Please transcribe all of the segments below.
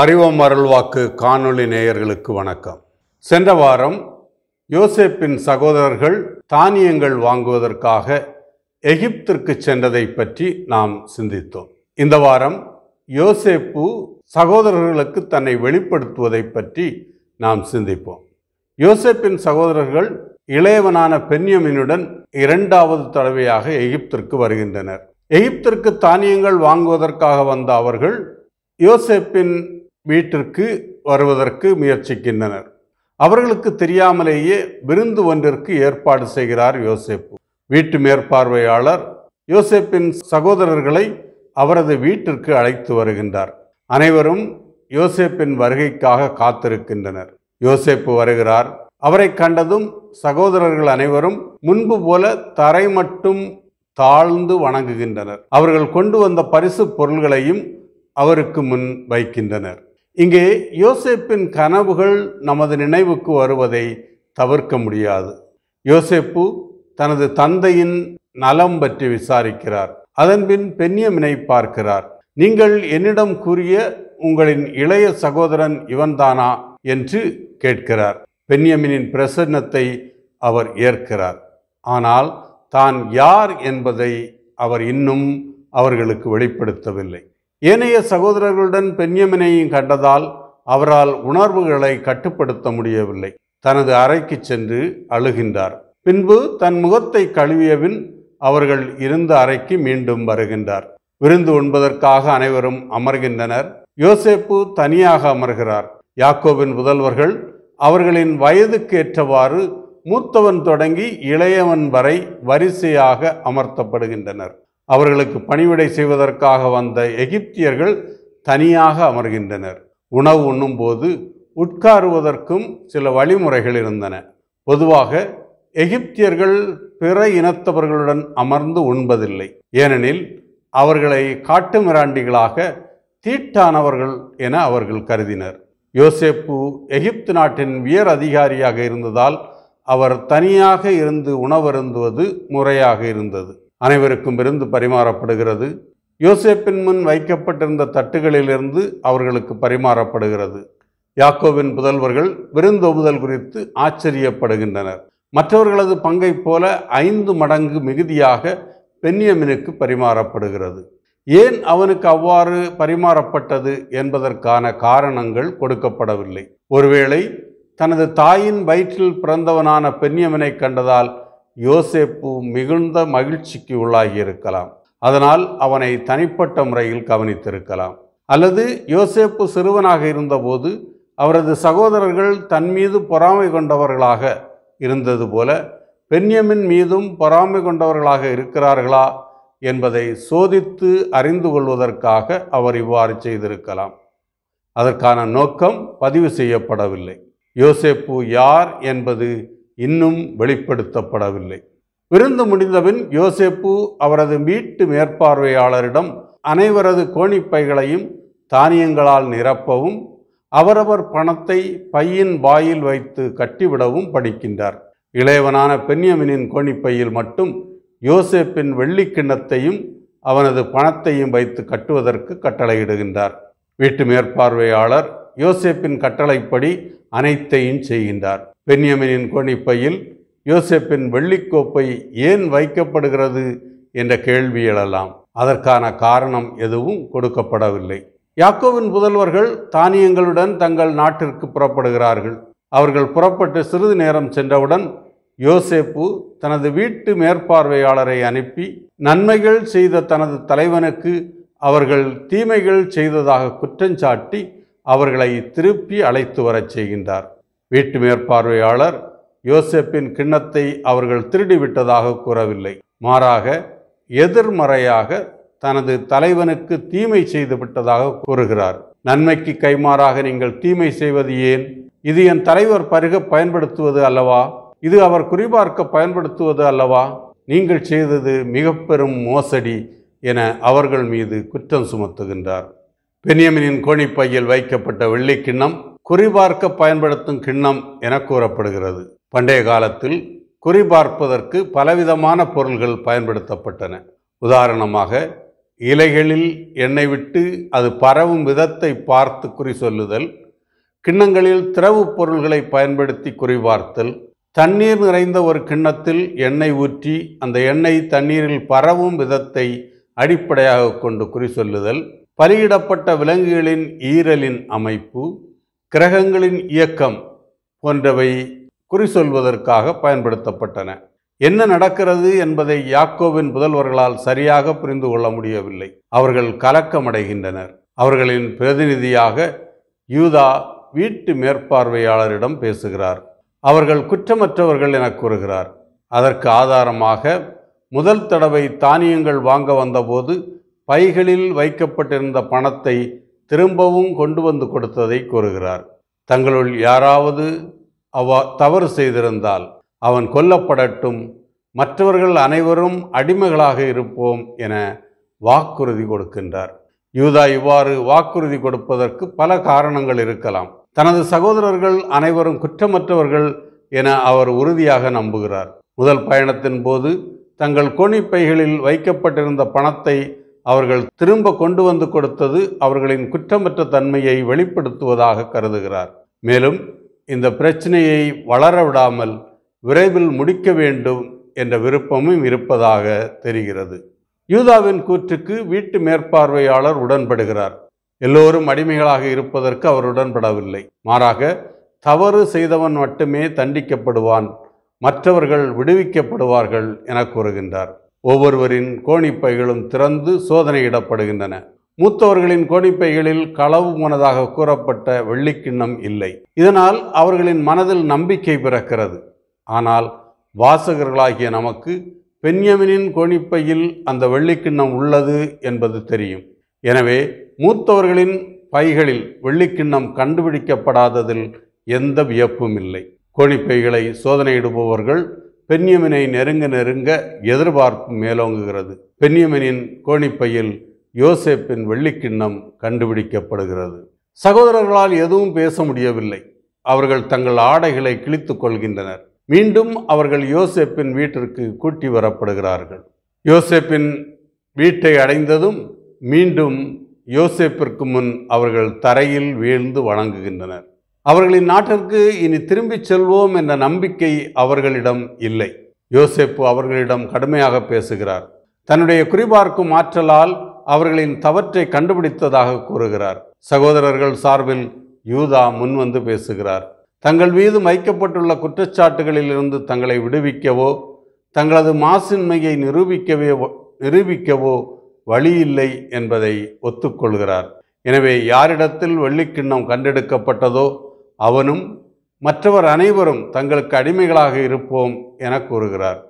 அறிவம் அருள்வாக்கு காணொளி நேயர்களுக்கு வணக்கம் சென்ற வாரம் யோசேப்பின் சகோதரர்கள் தானியங்கள் வாங்குவதற்காக எகிப்திற்கு சென்றதை பற்றி நாம் சிந்தித்தோம் இந்த வாரம் யோசேப்பு சகோதரர்களுக்கு தன்னை வெளிப்படுத்துவதை பற்றி நாம் சிந்திப்போம் யோசேப்பின் சகோதரர்கள் இளையவனான பெண்யமினுடன் இரண்டாவது தடவையாக எகிப்திற்கு வருகின்றனர் எகிப்திற்கு தானியங்கள் வாங்குவதற்காக வந்த அவர்கள் யோசேப்பின் வீட்டிற்கு வருவதற்கு முயற்சிக்கின்றனர் அவர்களுக்கு தெரியாமலேயே விருந்து ஒன்றிற்கு ஏற்பாடு செய்கிறார் யோசேப்பு வீட்டு மேற்பார்வையாளர் யோசேப்பின் சகோதரர்களை அவரது வீட்டிற்கு அழைத்து வருகின்றார் அனைவரும் யோசேப்பின் வருகைக்காக காத்திருக்கின்றனர் யோசேப்பு வருகிறார் அவரை கண்டதும் சகோதரர்கள் அனைவரும் முன்பு போல தரை மட்டும் தாழ்ந்து வணங்குகின்றனர் அவர்கள் கொண்டு வந்த பரிசு பொருள்களையும் அவருக்கு முன் வைக்கின்றனர் இங்கே யோசேப்பின் கனவுகள் நமது நினைவுக்கு வருவதை தவிர்க்க முடியாது யோசேப்பு தனது தந்தையின் நலம் பற்றி விசாரிக்கிறார் அதன்பின் பெண்யமினை பார்க்கிறார் நீங்கள் என்னிடம் கூறிய உங்களின் இளைய சகோதரன் இவன்தானா என்று கேட்கிறார் பெண்யமினின் பிரசன்னத்தை அவர் ஏற்கிறார் ஆனால் தான் யார் என்பதை அவர் இன்னும் அவர்களுக்கு வெளிப்படுத்தவில்லை ஏனைய சகோதரர்களுடன் பெண்யமினையும் கண்டதால் அவரால் உணர்வுகளை கட்டுப்படுத்த முடியவில்லை தனது அறைக்கு சென்று அழுகின்றார் பின்பு தன் முகத்தை கழுவியபின் அவர்கள் இருந்த அறைக்கு மீண்டும் வருகின்றார் விருந்து உண்பதற்காக அனைவரும் அமர்கின்றனர் யோசேப்பு தனியாக அமர்கிறார் யாக்கோவின் முதல்வர்கள் அவர்களின் வயதுக்கு ஏற்றவாறு மூத்தவன் தொடங்கி இளையவன் வரை வரிசையாக அமர்த்தப்படுகின்றனர் அவர்களுக்கு பணிவிடை செய்வதற்காக வந்த எகிப்தியர்கள் தனியாக அமர்கின்றனர் உணவு உண்ணும்போது உட்காருவதற்கும் சில வழிமுறைகள் இருந்தன பொதுவாக எகிப்தியர்கள் பிற இனத்தவர்களுடன் அமர்ந்து உண்பதில்லை ஏனெனில் அவர்களை காட்டு மிராண்டிகளாக தீட்டானவர்கள் என அவர்கள் கருதினர் யோசேப்பு எகிப்து நாட்டின் உயர் அதிகாரியாக இருந்ததால் அவர் தனியாக இருந்து உணவருந்துவது முறையாக இருந்தது அனைவருக்கும் விருந்து பரிமாறப்படுகிறது யோசேப்பின் முன் வைக்கப்பட்டிருந்த தட்டுகளிலிருந்து அவர்களுக்கு பரிமாறப்படுகிறது யாக்கோவின் புதல்வர்கள் விருந்தொபுதல் குறித்து ஆச்சரியப்படுகின்றனர் மற்றவர்களது பங்கை போல ஐந்து மடங்கு மிகுதியாக பெண்ணியமினுக்கு பரிமாறப்படுகிறது ஏன் அவனுக்கு அவ்வாறு பரிமாறப்பட்டது என்பதற்கான காரணங்கள் கொடுக்கப்படவில்லை ஒருவேளை தனது தாயின் வயிற்றில் பிறந்தவனான பெண்ணியமனை கண்டதால் யோசேப்பு மிகுந்த மகிழ்ச்சிக்கு உள்ளாகியிருக்கலாம் அதனால் அவனை தனிப்பட்ட முறையில் கவனித்திருக்கலாம் அல்லது யோசேப்பு சிறுவனாக இருந்தபோது அவரது சகோதரர்கள் தன் மீது பொறாமை கொண்டவர்களாக இருந்தது போல பெண்யமின் மீதும் பொறாமை கொண்டவர்களாக இருக்கிறார்களா என்பதை சோதித்து அறிந்து கொள்வதற்காக அவர் இவ்வாறு செய்திருக்கலாம் அதற்கான நோக்கம் பதிவு செய்யப்படவில்லை யோசேப்பு யார் என்பது இன்னும் வெளிப்படுத்தப்படவில்லை விருந்து முடிந்தபின் யோசேப்பு அவரது வீட்டு மேற்பார்வையாளரிடம் அனைவரது கோணிப்பைகளையும் தானியங்களால் நிரப்பவும் அவரவர் பணத்தை பையின் வாயில் வைத்து கட்டிவிடவும் படிக்கின்றார் இளையவனான பெண்யமினின் கோணிப்பையில் மட்டும் யோசேப்பின் வெள்ளிக்கிண்ணத்தையும் அவனது பணத்தையும் வைத்து கட்டுவதற்கு கட்டளையிடுகின்றார் வீட்டு மேற்பார்வையாளர் யோசேப்பின் கட்டளைப்படி அனைத்தையும் செய்கின்றார் பென்யமினின் கோணிப்பையில் யோசேப்பின் வெள்ளிக்கோப்பை ஏன் வைக்கப்படுகிறது என்ற கேள்வி எழலாம் அதற்கான காரணம் எதுவும் கொடுக்கப்படவில்லை யாக்கோவின் புதல்வர்கள் தானியங்களுடன் தங்கள் நாட்டிற்கு புறப்படுகிறார்கள் அவர்கள் புறப்பட்டு சிறிது நேரம் சென்றவுடன் யோசேப்பு தனது வீட்டு மேற்பார்வையாளரை அனுப்பி நன்மைகள் செய்த தனது தலைவனுக்கு அவர்கள் தீமைகள் செய்ததாக குற்றஞ்சாட்டி அவர்களை திருப்பி அழைத்து வரச் செய்கின்றார் வீட்டு மேற்பார்வையாளர் யோசேப்பின் கிண்ணத்தை அவர்கள் திருடிவிட்டதாக கூறவில்லை மாறாக எதிர்மறையாக தனது தலைவனுக்கு தீமை செய்து விட்டதாக கூறுகிறார் நன்மைக்கு கைமாறாக நீங்கள் தீமை செய்வது ஏன் இது என் தலைவர் பருக பயன்படுத்துவது அல்லவா இது அவர் குறிபார்க்க பயன்படுத்துவது அல்லவா நீங்கள் செய்தது மிக பெரும் மோசடி என அவர்கள் மீது குற்றம் சுமத்துகின்றார் பெனியமினின் கோணிப்பையில் வைக்கப்பட்ட வெள்ளிக்கிண்ணம் குறிபார்க்க பயன்படுத்தும் கிண்ணம் என கூறப்படுகிறது பண்டைய காலத்தில் குறிபார்ப்பதற்கு பலவிதமான பொருள்கள் பயன்படுத்தப்பட்டன உதாரணமாக இலைகளில் எண்ணெய் விட்டு அது பரவும் விதத்தை பார்த்து குறி சொல்லுதல் கிண்ணங்களில் திரவு பொருள்களை பயன்படுத்தி குறிபார்த்தல் தண்ணீர் நிறைந்த ஒரு கிண்ணத்தில் எண்ணெய் ஊற்றி அந்த எண்ணெய் தண்ணீரில் பரவும் விதத்தை அடிப்படையாக கொண்டு குறி சொல்லுதல் பலியிடப்பட்ட விலங்குகளின் ஈரலின் அமைப்பு கிரகங்களின் இயக்கம் போன்றவை குறி சொல்வதற்காக பயன்படுத்தப்பட்டன என்ன நடக்கிறது என்பதை யாக்கோவின் புதல்வர்களால் சரியாக புரிந்து கொள்ள முடியவில்லை அவர்கள் கலக்கமடைகின்றனர் அவர்களின் பிரதிநிதியாக யூதா வீட்டு மேற்பார்வையாளரிடம் பேசுகிறார் அவர்கள் குற்றமற்றவர்கள் என கூறுகிறார் அதற்கு ஆதாரமாக முதல் தடவை தானியங்கள் வாங்க வந்தபோது பைகளில் வைக்கப்பட்டிருந்த பணத்தை திரும்பவும் கொண்டு வந்து கொடுத்ததை கூறுகிறார் தங்களுள் யாராவது அவ தவறு செய்திருந்தால் அவன் கொல்லப்படட்டும் மற்றவர்கள் அனைவரும் அடிமைகளாக இருப்போம் என வாக்குறுதி கொடுக்கின்றார் யூதா இவ்வாறு வாக்குறுதி கொடுப்பதற்கு பல காரணங்கள் இருக்கலாம் தனது சகோதரர்கள் அனைவரும் குற்றமற்றவர்கள் என அவர் உறுதியாக நம்புகிறார் முதல் பயணத்தின் போது தங்கள் கோணிப்பைகளில் வைக்கப்பட்டிருந்த பணத்தை அவர்கள் திரும்ப கொண்டு வந்து கொடுத்தது அவர்களின் குற்றமற்ற தன்மையை வெளிப்படுத்துவதாக கருதுகிறார் மேலும் இந்த பிரச்சனையை வளர விடாமல் விரைவில் முடிக்க வேண்டும் என்ற விருப்பமும் இருப்பதாக தெரிகிறது யூதாவின் கூற்றுக்கு வீட்டு மேற்பார்வையாளர் உடன்படுகிறார் எல்லோரும் அடிமைகளாக இருப்பதற்கு அவர் உடன்படவில்லை மாறாக தவறு செய்தவன் மட்டுமே தண்டிக்கப்படுவான் மற்றவர்கள் விடுவிக்கப்படுவார்கள் என கூறுகின்றார் ஒவ்வொருவரின் கோணிப்பைகளும் திறந்து சோதனையிடப்படுகின்றன மூத்தவர்களின் கோணிப்பைகளில் களவு மனதாக கூறப்பட்ட வெள்ளிக்கிண்ணம் இல்லை இதனால் அவர்களின் மனதில் நம்பிக்கை பிறக்கிறது ஆனால் வாசகர்களாகிய நமக்கு பென்யமினின் கோணிப்பையில் அந்த வெள்ளிக்கிண்ணம் உள்ளது என்பது தெரியும் எனவே மூத்தவர்களின் பைகளில் வெள்ளிக்கிண்ணம் கண்டுபிடிக்கப்படாததில் எந்த வியப்பும் இல்லை கோணிப்பைகளை சோதனையிடுபவர்கள் பெண்யமினை நெருங்க நெருங்க எதிர்பார்ப்பு மேலோங்குகிறது பெண்யமனின் கோணிப்பையில் யோசேப்பின் வெள்ளிக்கிண்ணம் கண்டுபிடிக்கப்படுகிறது சகோதரர்களால் எதுவும் பேச முடியவில்லை அவர்கள் தங்கள் ஆடைகளை கிழித்து கொள்கின்றனர் மீண்டும் அவர்கள் யோசேப்பின் வீட்டிற்கு கூட்டி வரப்படுகிறார்கள் யோசேப்பின் வீட்டை அடைந்ததும் மீண்டும் யோசேப்பிற்கு முன் அவர்கள் தரையில் வீழ்ந்து வணங்குகின்றனர் அவர்களின் நாட்டிற்கு இனி திரும்பிச் செல்வோம் என்ற நம்பிக்கை அவர்களிடம் இல்லை யோசேப்பு அவர்களிடம் கடுமையாக பேசுகிறார் தன்னுடைய குறிபார்க்கும் ஆற்றலால் அவர்களின் தவற்றை கண்டுபிடித்ததாக கூறுகிறார் சகோதரர்கள் சார்பில் யூதா முன்வந்து பேசுகிறார் தங்கள் மீது வைக்கப்பட்டுள்ள குற்றச்சாட்டுகளிலிருந்து தங்களை விடுவிக்கவோ தங்களது மாசின்மையை நிரூபிக்கவே நிரூபிக்கவோ வழியில்லை என்பதை ஒத்துக்கொள்கிறார் எனவே யாரிடத்தில் வெள்ளிக்கிண்ணம் கண்டெடுக்கப்பட்டதோ அவனும் மற்றவர் அனைவரும் தங்களுக்கு அடிமைகளாக இருப்போம் என கூறுகிறார்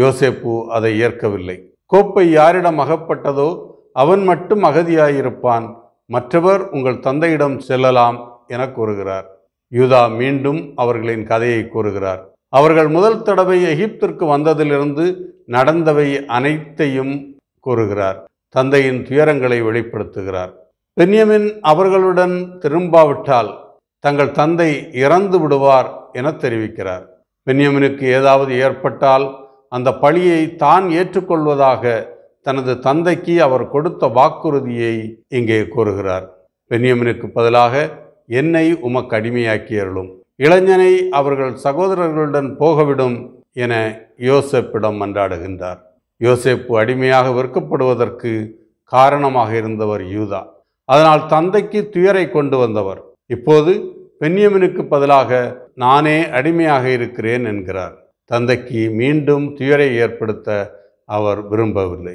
யோசேப்பு அதை ஏற்கவில்லை கோப்பை யாரிடம் அகப்பட்டதோ அவன் மட்டும் அகதியாயிருப்பான் மற்றவர் உங்கள் தந்தையிடம் செல்லலாம் என கூறுகிறார் யூதா மீண்டும் அவர்களின் கதையை கூறுகிறார் அவர்கள் முதல் தடவை எகிப்திற்கு வந்ததிலிருந்து நடந்தவை அனைத்தையும் கூறுகிறார் தந்தையின் துயரங்களை வெளிப்படுத்துகிறார் பென்யமின் அவர்களுடன் திரும்பாவிட்டால் தங்கள் தந்தை இறந்து விடுவார் என தெரிவிக்கிறார் பென்யமினுக்கு ஏதாவது ஏற்பட்டால் அந்த பழியை தான் ஏற்றுக்கொள்வதாக தனது தந்தைக்கு அவர் கொடுத்த வாக்குறுதியை இங்கே கூறுகிறார் பென்யமினுக்கு பதிலாக என்னை உமக்கு அடிமையாக்கியருளும் இளைஞனை அவர்கள் சகோதரர்களுடன் போகவிடும் என யோசேப்பிடம் மன்றாடுகின்றார் யோசேப்பு அடிமையாக வெறுக்கப்படுவதற்கு காரணமாக இருந்தவர் யூதா அதனால் தந்தைக்கு துயரை கொண்டு வந்தவர் இப்போது பெண்யமனுக்கு பதிலாக நானே அடிமையாக இருக்கிறேன் என்கிறார் தந்தைக்கு மீண்டும் துயரை ஏற்படுத்த அவர் விரும்பவில்லை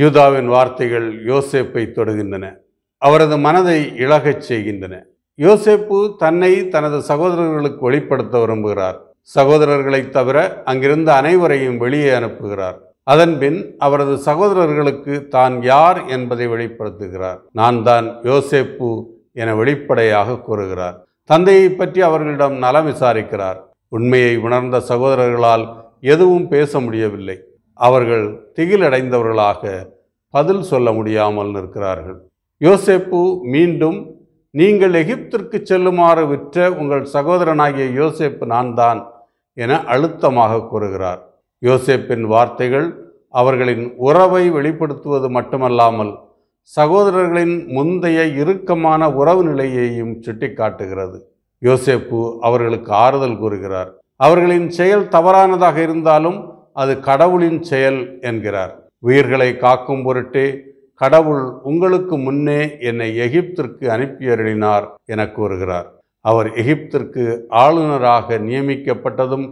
யூதாவின் வார்த்தைகள் யோசேப்பை தொடுகின்றன அவரது மனதை இழகச் செய்கின்றன யோசேப்பு தன்னை தனது சகோதரர்களுக்கு வெளிப்படுத்த விரும்புகிறார் சகோதரர்களைத் தவிர அங்கிருந்த அனைவரையும் வெளியே அனுப்புகிறார் அதன்பின் அவரது சகோதரர்களுக்கு தான் யார் என்பதை வெளிப்படுத்துகிறார் நான் தான் யோசேப்பு என வெளிப்படையாக கூறுகிறார் தந்தையை பற்றி அவர்களிடம் நலம் விசாரிக்கிறார் உண்மையை உணர்ந்த சகோதரர்களால் எதுவும் பேச முடியவில்லை அவர்கள் திகிலடைந்தவர்களாக பதில் சொல்ல முடியாமல் நிற்கிறார்கள் யோசேப்பு மீண்டும் நீங்கள் எகிப்திற்கு செல்லுமாறு விற்ற உங்கள் சகோதரனாகிய யோசேப்பு நான் தான் என அழுத்தமாக கூறுகிறார் யோசேப்பின் வார்த்தைகள் அவர்களின் உறவை வெளிப்படுத்துவது மட்டுமல்லாமல் சகோதரர்களின் முந்தைய இறுக்கமான உறவு நிலையையும் சுட்டிக்காட்டுகிறது யோசேப்பு அவர்களுக்கு ஆறுதல் கூறுகிறார் அவர்களின் செயல் தவறானதாக இருந்தாலும் அது கடவுளின் செயல் என்கிறார் உயிர்களை காக்கும் பொருட்டே கடவுள் உங்களுக்கு முன்னே என்னை எகிப்திற்கு அனுப்பியருளினார் என கூறுகிறார் அவர் எகிப்திற்கு ஆளுநராக நியமிக்கப்பட்டதும்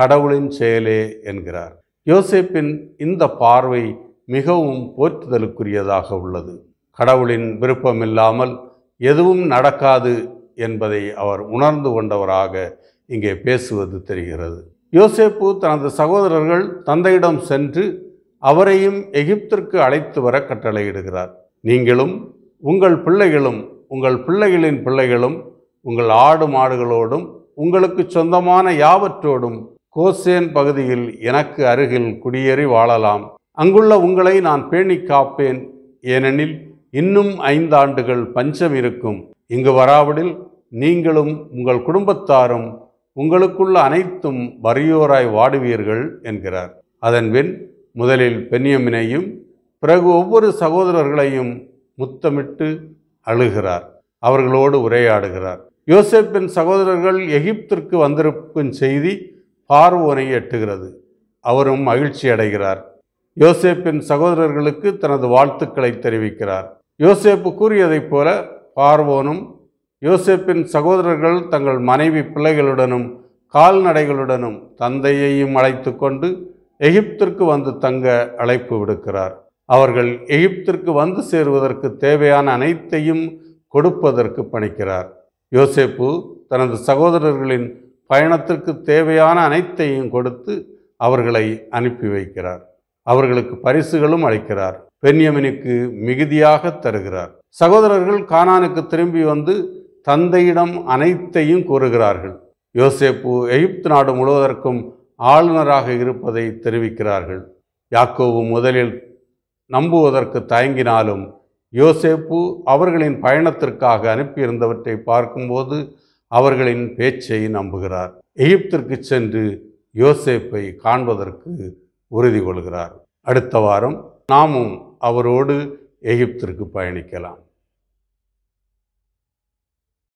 கடவுளின் செயலே என்கிறார் யோசேப்பின் இந்த பார்வை மிகவும் போற்றுதலுக்குரியதாக உள்ளது கடவுளின் விருப்பமில்லாமல் எதுவும் நடக்காது என்பதை அவர் உணர்ந்து கொண்டவராக இங்கே பேசுவது தெரிகிறது யோசேப்பு தனது சகோதரர்கள் தந்தையிடம் சென்று அவரையும் எகிப்திற்கு அழைத்து வர கட்டளையிடுகிறார் நீங்களும் உங்கள் பிள்ளைகளும் உங்கள் பிள்ளைகளின் பிள்ளைகளும் உங்கள் ஆடு மாடுகளோடும் உங்களுக்கு சொந்தமான யாவற்றோடும் கோசேன் பகுதியில் எனக்கு அருகில் குடியேறி வாழலாம் அங்குள்ள உங்களை நான் பேணி காப்பேன் ஏனெனில் இன்னும் ஐந்தாண்டுகள் பஞ்சம் இருக்கும் இங்கு வராவிடில் நீங்களும் உங்கள் குடும்பத்தாரும் உங்களுக்குள்ள அனைத்தும் வறியோராய் வாடுவீர்கள் என்கிறார் அதன்பின் முதலில் பெண்ணியமினையும் பிறகு ஒவ்வொரு சகோதரர்களையும் முத்தமிட்டு அழுகிறார் அவர்களோடு உரையாடுகிறார் யோசேப்பின் சகோதரர்கள் எகிப்திற்கு வந்திருக்கும் செய்தி பார்வோனை எட்டுகிறது அவரும் மகிழ்ச்சி அடைகிறார் யோசேப்பின் சகோதரர்களுக்கு தனது வாழ்த்துக்களை தெரிவிக்கிறார் யோசேப்பு கூறியதைப் போல பார்வோனும் யோசேப்பின் சகோதரர்கள் தங்கள் மனைவி பிள்ளைகளுடனும் கால்நடைகளுடனும் தந்தையையும் அழைத்து கொண்டு எகிப்திற்கு வந்து தங்க அழைப்பு விடுக்கிறார் அவர்கள் எகிப்திற்கு வந்து சேருவதற்கு தேவையான அனைத்தையும் கொடுப்பதற்கு பணிக்கிறார் யோசேப்பு தனது சகோதரர்களின் பயணத்திற்கு தேவையான அனைத்தையும் கொடுத்து அவர்களை அனுப்பி வைக்கிறார் அவர்களுக்கு பரிசுகளும் அளிக்கிறார் பெண்யமினுக்கு மிகுதியாக தருகிறார் சகோதரர்கள் கானானுக்கு திரும்பி வந்து தந்தையிடம் அனைத்தையும் கூறுகிறார்கள் யோசேப்பு எகிப்து நாடு முழுவதற்கும் ஆளுநராக இருப்பதை தெரிவிக்கிறார்கள் யாக்கோவு முதலில் நம்புவதற்கு தயங்கினாலும் யோசேப்பு அவர்களின் பயணத்திற்காக அனுப்பியிருந்தவற்றை பார்க்கும்போது அவர்களின் பேச்சை நம்புகிறார் எகிப்திற்கு சென்று யோசேப்பை காண்பதற்கு உறுதி கொள்கிறார் அடுத்த வாரம் நாமும் அவரோடு எகிப்திற்கு பயணிக்கலாம்